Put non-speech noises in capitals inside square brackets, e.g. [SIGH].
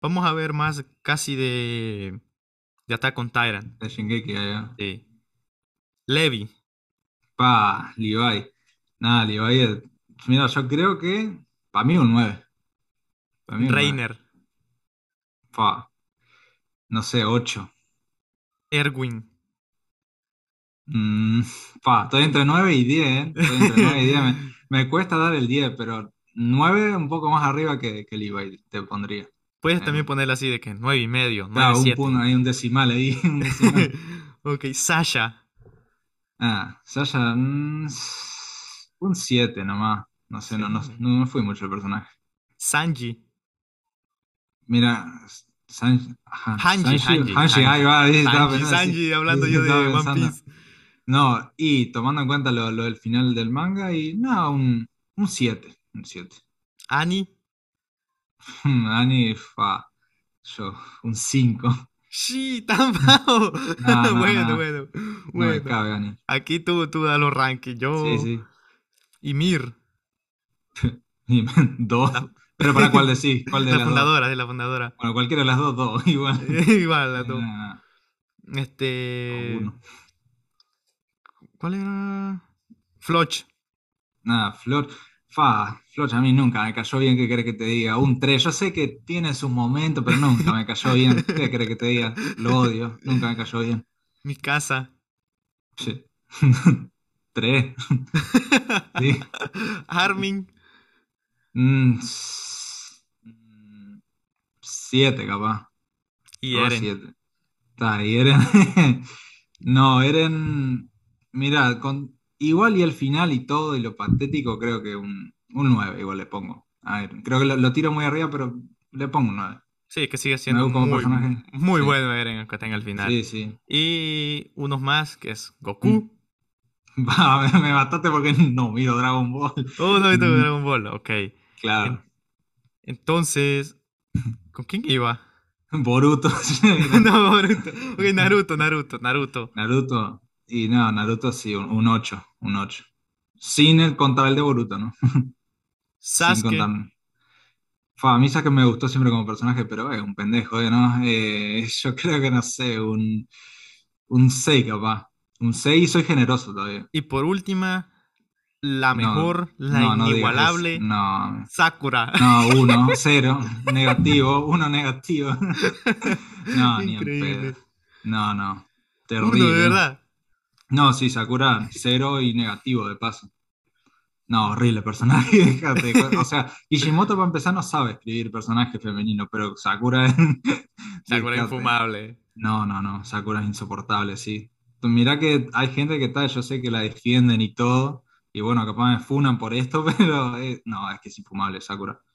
vamos a ver más casi de, de Attack on Tyrant. De Shingeki, allá. Sí. Levi. Pa, Levi. Nada, Levi. Mira, yo creo que. Para mí un 9. mí un Reiner. Pa. No sé, 8. Erwin. pa, mm, estoy entre 9 y 10. ¿eh? Estoy entre 9 [LAUGHS] y 10. Me, me, cuesta dar el 10, pero 9 un poco más arriba que, que Levi te pondría. Puedes también ponerle así de que nueve y medio, nueve claro, siete. Un, hay un decimal ahí. [LAUGHS] [LAUGHS] ok, Sasha. Ah, Sasha, mm, un 7 nomás. No sé, no, no, me fui mucho el personaje. Sanji. Mira, Sanji. Hanji, Sanji, Hanji, ahí va, Sanji, hablando yo de One Piece. No, y tomando en cuenta lo, lo, del final del manga, y no, un 7. Un 7. Ani. Hmm, Ani, fa, yo, un 5. Sí, tan bajo. [LAUGHS] bueno, bueno, bueno, Aquí tú, tú das los rankings. Yo. Sí, sí. Y Mir. [LAUGHS] dos. Pero para cuál [LAUGHS] decís, de la fundadora, de la fundadora. Bueno, cualquiera de las dos, dos, igual. igual las dos. Este. ¿Cuál era? Floch. Nada, flotch. Fa, Floch, a mí nunca me cayó bien, ¿qué querés que te diga? Un 3, yo sé que tiene sus momentos, pero nunca me cayó bien, ¿qué querés que te diga? Lo odio, nunca me cayó bien. Mi casa. Sí. 3. [LAUGHS] [LAUGHS] sí. Armin. 7 mm, capaz. Y Eren. y Eren. [LAUGHS] no, Eren. Mira, con, Igual y al final y todo, y lo patético, creo que un, un 9 igual le pongo. A ver, creo que lo, tiro muy arriba, pero le pongo un 9. Sí, es que sigue siendo como muy, personaje. muy bueno ver en tenga al final. Sí, sí. Y unos más, que es Goku. Mm. [LAUGHS] Va, me, mataste porque no miro Dragon Ball. Oh, no miro mm. Dragon Ball, ok. Claro. entonces, ¿con quién iba? [LAUGHS] Boruto. [LAUGHS] no, Boruto. Ok, Naruto, Naruto, Naruto. Naruto. Y no, Naruto sí, un, 8, un 8. Sin el contar el de Boruto, ¿no? [LAUGHS] Sasuke. a mí Sasuke me gustó siempre como personaje, pero es un pendejo, ¿eh? ¿no? Eh, [LAUGHS] yo creo que, no sé, un, 6 capaz. Un 6 y soy generoso todavía. Y por última, la mejor, la inigualable, no, Sakura. No, [LAUGHS] uno, 0, negativo, uno negativo. no, Increíble. ni en pedo. No, no. Terrible. Uno, de verdad. No, sí, Sakura, cero y negativo de paso. No, horrible personaje, [LAUGHS] O sea, Kishimoto para empezar no sabe escribir personaje femenino, pero Sakura es... [LAUGHS] Sakura es infumable. No, no, no, Sakura es insoportable, sí. Mirá que hay gente que está, yo sé que la defienden y todo, y bueno, capaz me funan por esto, [LAUGHS] pero eh, no, es que es infumable Sakura.